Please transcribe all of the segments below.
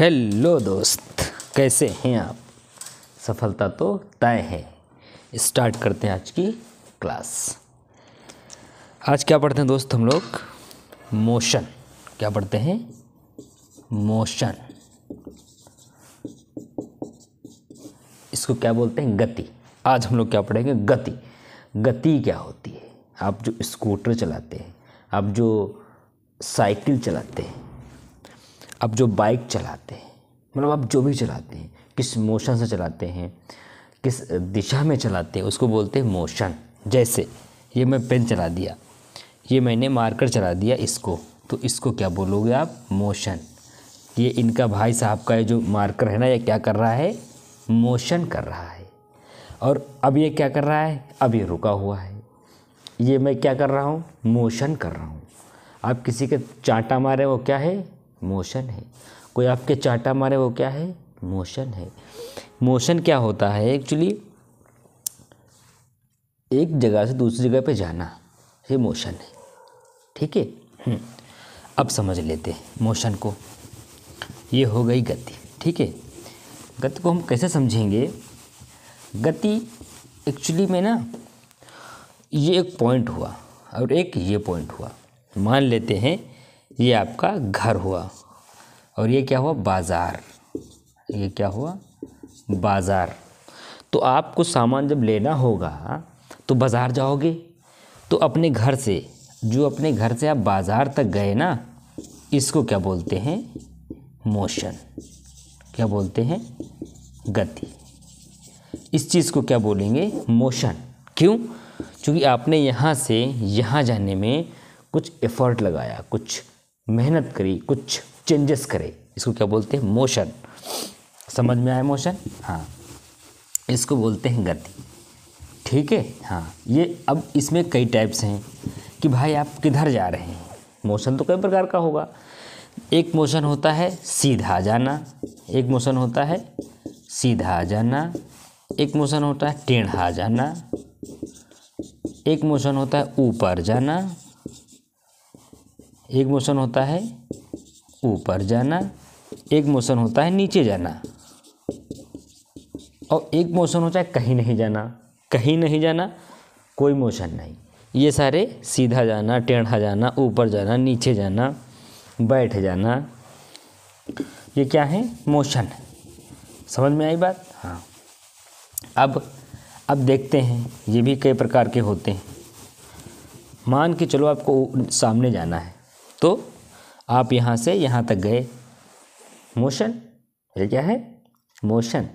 Hello दोस्त कैसे हैं आप सफलता तो तय है स्टार्ट करते हैं आज की क्लास आज क्या पढ़ते हैं दोस्त हम लोग मोशन क्या पढ़ते हैं मोशन इसको क्या बोलते हैं गति आज हम लोग क्या पढ़ेंगे गति गति क्या होती है आप जो स्कूटर चलाते हैं आप जो साइकिल चलाते हैं अब जो बाइक चलाते हैं मतलब आप जो भी चलाते हैं किस मोशन से चलाते हैं किस दिशा में चलाते हैं उसको बोलते हैं मोशन जैसे ये मैं पेन चला दिया ये मैंने मार्कर चला दिया इसको तो इसको क्या बोलोगे आप मोशन ये इनका भाई साहब का ये जो मार्कर है ना ये क्या कर रहा है मोशन कर रहा है और अब ये क्या कर रहा है अब ये रुका हुआ है ये मैं क्या कर रहा हूँ मोशन कर रहा हूँ आप किसी के चांटा मारे वो क्या है मोशन है कोई आपके चाटा मारे वो क्या है मोशन है मोशन क्या होता है एक्चुअली एक जगह से दूसरी जगह पे जाना ये मोशन है ठीक है हम्म। अब समझ लेते हैं मोशन को ये हो गई गति ठीक है गति को हम कैसे समझेंगे गति एक्चुअली में ना ये एक पॉइंट हुआ और एक ये पॉइंट हुआ मान लेते हैं ये आपका घर हुआ और ये क्या हुआ बाज़ार ये क्या हुआ बाज़ार तो आपको सामान जब लेना होगा तो बाज़ार जाओगे तो अपने घर से जो अपने घर से आप बाज़ार तक गए ना इसको क्या बोलते हैं मोशन क्या बोलते हैं गति इस चीज़ को क्या बोलेंगे मोशन क्यों क्योंकि आपने यहाँ से यहाँ जाने में कुछ एफर्ट लगाया कुछ मेहनत करी कुछ चेंजेस करे इसको क्या बोलते हैं मोशन समझ में आया मोशन हाँ इसको बोलते हैं गति ठीक है हाँ ये अब इसमें कई टाइप्स हैं कि भाई आप किधर जा रहे हैं मोशन तो कई प्रकार का होगा एक मोशन होता है सीधा जाना एक मोशन होता है सीधा जाना एक मोशन होता है टेढ़ा जाना एक मोशन होता है ऊपर जाना एक मोशन होता है ऊपर जाना एक मोशन होता है नीचे जाना और एक मोशन होता है कहीं नहीं जाना कहीं नहीं जाना कोई मोशन नहीं ये सारे सीधा जाना टेढ़ा जाना ऊपर जाना नीचे जाना बैठ जाना ये क्या है मोशन समझ में आई बात हाँ अब अब देखते हैं ये भी कई प्रकार के होते हैं मान के चलो आपको सामने जाना है तो आप यहाँ से यहाँ तक गए मोशन ये क्या है मोशन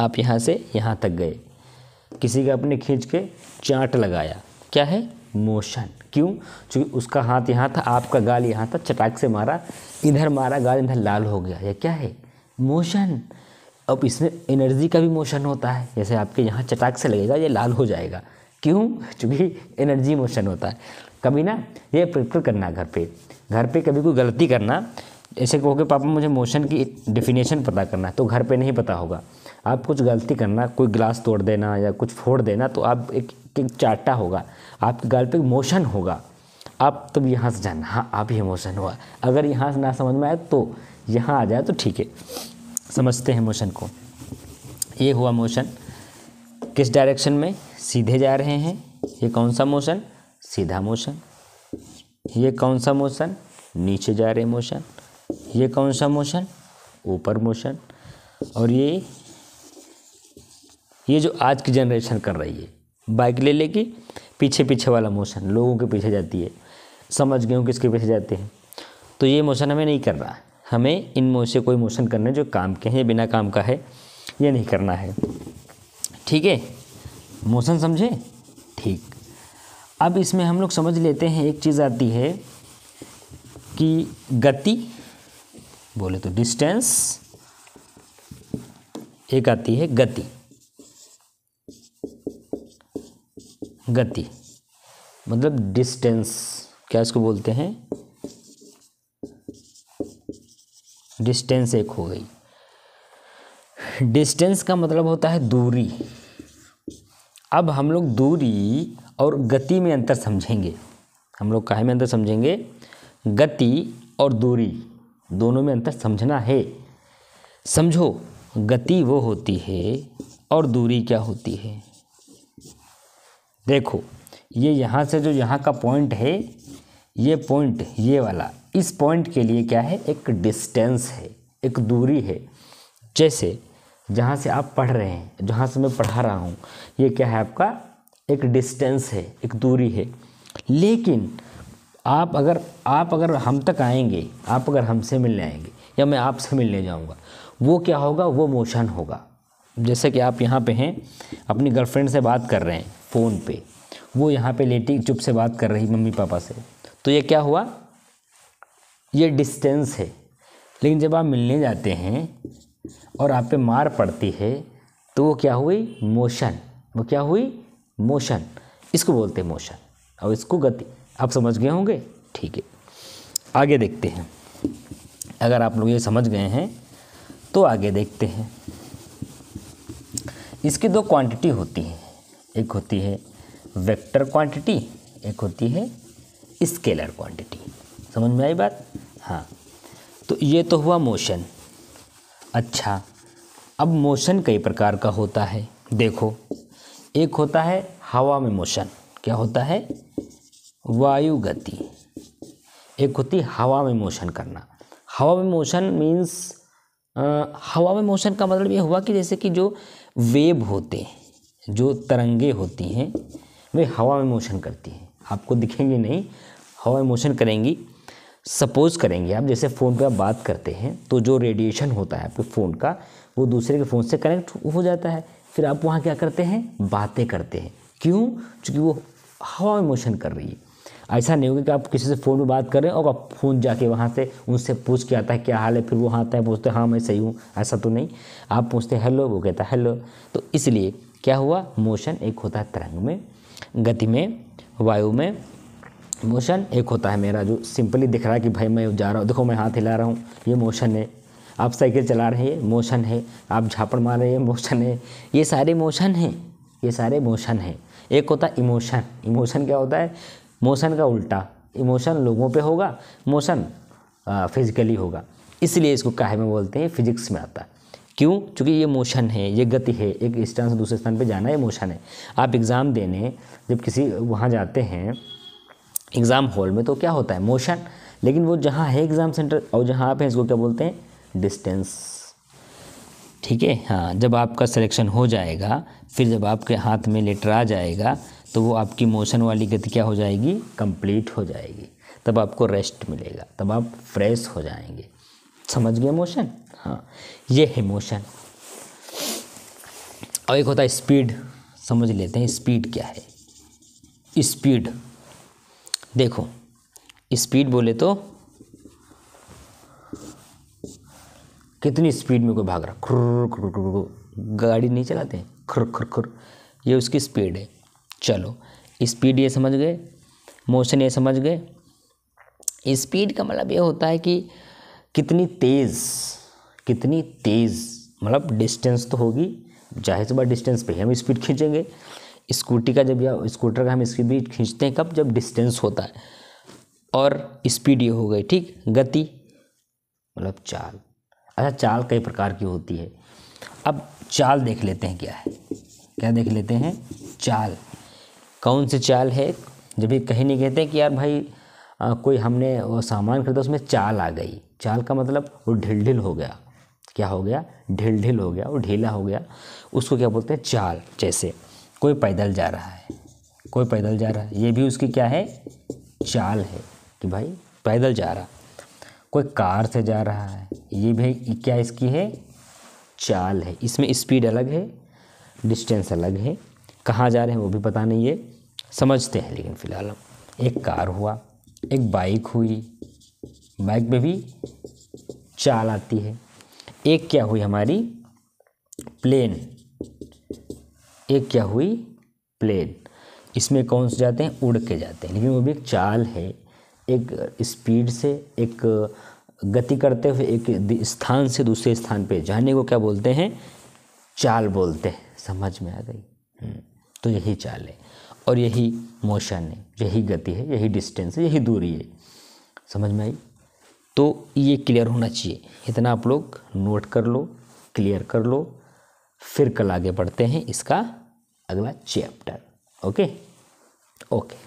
आप यहाँ से यहाँ तक गए किसी का अपने खींच के चाट लगाया क्या है मोशन क्यों क्योंकि उसका हाथ यहाँ था आपका गाल यहाँ था चटाक से मारा इधर मारा गाल इधर लाल हो गया यह क्या है मोशन अब इसमें एनर्जी का भी मोशन होता है जैसे आपके यहाँ चटाक से लगेगा ये लाल हो जाएगा क्यों चूँकि एनर्जी मोशन होता है कभी ना ये प्रिफर करना घर पे घर पे कभी कोई गलती करना ऐसे कहो कि पापा मुझे मोशन की डिफिनेशन पता करना तो घर पे नहीं पता होगा आप कुछ गलती करना कोई गिलास तोड़ देना या कुछ फोड़ देना तो आप एक, एक चाटा होगा आपके गाल पे मोशन होगा आप तब यहाँ से जाना हाँ आप ही मोशन हुआ अगर यहाँ से ना समझ में आए तो यहाँ आ जाए तो ठीक है समझते हैं मोशन को ये हुआ मोशन किस डायरेक्शन में सीधे जा रहे हैं ये कौन सा मोशन सीधा मोशन ये कौन सा मोशन नीचे जा रहे मोशन ये कौन सा मोशन ऊपर मोशन और ये ये जो आज की जनरेशन कर रही है बाइक ले लेगी पीछे पीछे वाला मोशन लोगों के पीछे जाती है समझ गए हो किसके पीछे जाते हैं तो ये मोशन हमें नहीं करना है हमें इन से कोई मोशन करने जो काम के हैं बिना काम का है ये नहीं करना है ठीक है मोशन समझे ठीक अब इसमें हम लोग समझ लेते हैं एक चीज़ आती है कि गति बोले तो डिस्टेंस एक आती है गति गति मतलब डिस्टेंस क्या इसको बोलते हैं डिस्टेंस एक हो गई डिस्टेंस का मतलब होता है दूरी अब हम लोग दूरी और गति में अंतर समझेंगे हम लोग काहे में अंतर समझेंगे गति और दूरी दोनों में अंतर समझना है समझो गति वो होती है और दूरी क्या होती है देखो ये यहाँ से जो यहाँ का पॉइंट है ये पॉइंट ये वाला इस पॉइंट के लिए क्या है एक डिस्टेंस है एक दूरी है जैसे जहाँ से आप पढ़ रहे हैं जहाँ से मैं पढ़ा रहा हूँ ये क्या है आपका एक डिस्टेंस है एक दूरी है लेकिन आप अगर आप अगर हम तक आएंगे आप अगर हमसे मिलने आएंगे या मैं आपसे मिलने जाऊंगा वो क्या होगा वो मोशन होगा जैसे कि आप यहाँ पे हैं अपनी गर्लफ्रेंड से बात कर रहे हैं फ़ोन पे वो यहाँ पे लेटी चुप से बात कर रही मम्मी पापा से तो ये क्या हुआ ये डिस्टेंस है लेकिन जब आप मिलने जाते हैं और आप पे मार पड़ती है तो वो क्या हुई मोशन वो क्या हुई मोशन इसको बोलते हैं मोशन और इसको गति आप समझ गए होंगे ठीक है आगे देखते हैं अगर आप लोग ये समझ गए हैं तो आगे देखते हैं इसकी दो क्वांटिटी होती हैं एक होती है वेक्टर क्वांटिटी एक होती है स्केलर क्वांटिटी समझ में आई बात हाँ तो ये तो हुआ मोशन अच्छा अब मोशन कई प्रकार का होता है देखो एक होता है हवा में मोशन क्या होता है वायु गति एक होती हवा में मोशन करना हवा में मोशन मीन्स हवा में मोशन का मतलब ये हुआ कि जैसे कि जो वेव होते हैं जो तरंगे होती हैं वे हवा में मोशन करती हैं आपको दिखेंगे नहीं हवा में मोशन करेंगी सपोज करेंगे आप जैसे फ़ोन पे आप बात करते हैं तो जो रेडिएशन होता है आपके फ़ोन का वो दूसरे के फ़ोन से कनेक्ट हो जाता है फिर आप वहाँ क्या करते हैं बातें करते हैं क्यों चूँकि वो हवा में मोशन कर रही है ऐसा नहीं होगा कि आप किसी से फ़ोन में बात करें और आप फ़ोन जाके वहाँ से उनसे पूछ के आता है क्या हाल है फिर वो आता है पूछते हाँ मैं सही हूँ ऐसा तो नहीं आप पूछते हेलो वो कहता है हेलो तो इसलिए क्या हुआ मोशन एक होता है तरंग में गति में वायु में मोशन एक होता है मेरा जो सिंपली दिख रहा है कि भाई मैं जा रहा हूँ देखो मैं हाथ हिला रहा हूँ ये मोशन है आप साइकिल चला रहे हैं मोशन है आप झापड़ मार रहे हैं मोशन है ये सारे मोशन हैं ये सारे मोशन हैं एक होता है इमोशन इमोशन क्या होता है मोशन का उल्टा इमोशन लोगों पे होगा मोशन फिजिकली होगा इसलिए इसको काहे में बोलते हैं फिजिक्स में आता है क्यों चूँकि ये मोशन है ये गति है एक स्थान से दूसरे स्थान पे जाना ये मोशन है आप एग्ज़ाम देने जब किसी वहाँ जाते हैं एग्ज़ाम हॉल में तो क्या होता है मोशन लेकिन वो जहाँ है एग्ज़ाम सेंटर और जहाँ आप हैं इसको क्या बोलते हैं डिस्टेंस ठीक है हाँ जब आपका सिलेक्शन हो जाएगा फिर जब आपके हाथ में लेटर आ जाएगा तो वो आपकी मोशन वाली गति क्या हो जाएगी कंप्लीट हो जाएगी तब आपको रेस्ट मिलेगा तब आप फ्रेश हो जाएंगे समझ गए मोशन हाँ ये है मोशन और एक होता है स्पीड समझ लेते हैं स्पीड क्या है स्पीड देखो स्पीड बोले तो कितनी स्पीड में कोई भाग रहा खुर खुर खुर गाड़ी नहीं चलाते हैं खुर खुर खुर ये उसकी स्पीड है चलो स्पीड ये समझ गए मोशन ये समझ गए स्पीड का मतलब ये होता है कि कितनी तेज़ कितनी तेज़ मतलब डिस्टेंस तो होगी जाहिर सी बात डिस्टेंस पे हम स्पीड खींचेंगे स्कूटी का जब या स्कूटर का हम स्पीड खींचते हैं कब जब डिस्टेंस होता है और स्पीड ये हो गई ठीक गति मतलब चाल अच्छा चाल कई प्रकार की होती है अब चाल देख लेते हैं क्या है क्या देख लेते हैं चाल कौन सी चाल है जब भी कहीं नहीं कहते कि यार भाई आ, कोई हमने वो सामान खरीदा उसमें चाल आ गई चाल का मतलब वो ढिल ढिल हो गया क्या हो गया ढिल ढिल हो गया वो ढीला हो गया उसको क्या बोलते हैं चाल जैसे कोई पैदल जा रहा है कोई पैदल जा रहा है ये भी उसकी क्या है चाल है कि भाई पैदल जा रहा कोई कार से जा रहा है ये भी क्या इसकी है चाल है इसमें स्पीड अलग है डिस्टेंस अलग है कहाँ जा रहे हैं वो भी पता नहीं है समझते हैं लेकिन फ़िलहाल हम एक कार हुआ एक बाइक हुई बाइक में भी चाल आती है एक क्या हुई हमारी प्लेन एक क्या हुई प्लेन इसमें कौन से जाते हैं उड़ के जाते हैं लेकिन वो भी एक चाल है एक स्पीड से एक गति करते हुए एक स्थान से दूसरे स्थान पे जाने को क्या बोलते हैं चाल बोलते हैं समझ में आ गई हम्म। तो यही चाल है और यही मोशन है यही गति है यही डिस्टेंस है यही दूरी है समझ में आई तो ये क्लियर होना चाहिए इतना आप लोग नोट कर लो क्लियर कर लो फिर कल आगे बढ़ते हैं इसका अगला चैप्टर ओके ओके